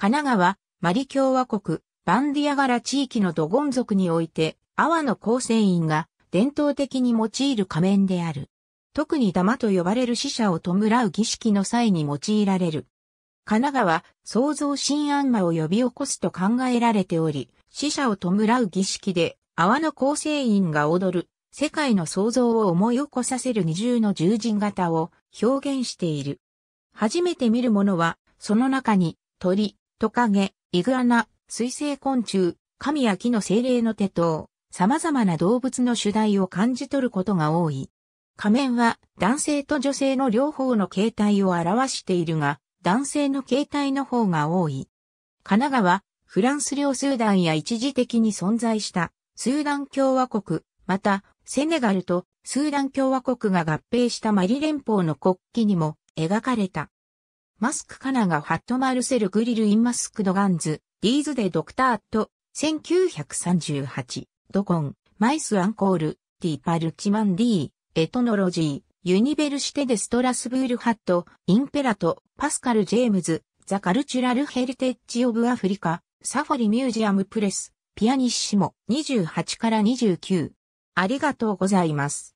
神奈川、マリ共和国、バンディアガラ地域のドゴン族において、阿波の構成員が伝統的に用いる仮面である。特に玉と呼ばれる死者を弔う儀式の際に用いられる。神奈川、創造新安魔を呼び起こすと考えられており、死者を弔う儀式で、阿波の構成員が踊る、世界の創造を思い起こさせる二重の獣人型を表現している。初めて見るものは、その中に、鳥、トカゲ、イグアナ、水生昆虫、神や木の精霊の手等、様々な動物の主題を感じ取ることが多い。仮面は男性と女性の両方の形態を表しているが、男性の形態の方が多い。神奈川、フランス領スーダンや一時的に存在したスーダン共和国、またセネガルとスーダン共和国が合併したマリ連邦の国旗にも描かれた。マスクカナがハットマルセルグリルインマスクドガンズ、ディーズでドクターアット、1938、ドコン、マイスアンコール、ディーパルチマンディー、エトノロジー、ユニベルシテデストラスブールハット、インペラト、パスカル・ジェームズ、ザ・カルチュラル・ヘリテッジ・オブ・アフリカ、サファリ・ミュージアム・プレス、ピアニッシモ、28から29。ありがとうございます。